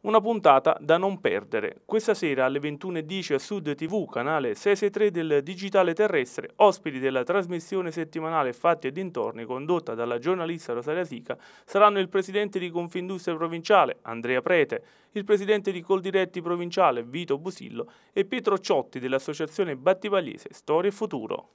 Una puntata da non perdere. Questa sera alle 21.10 a Sud TV, canale 663 del Digitale Terrestre, ospiti della trasmissione settimanale Fatti e dintorni condotta dalla giornalista Rosaria Sica saranno il presidente di Confindustria Provinciale, Andrea Prete, il presidente di Coldiretti Provinciale, Vito Busillo, e Pietro Ciotti dell'associazione Battipagliese Storia e Futuro.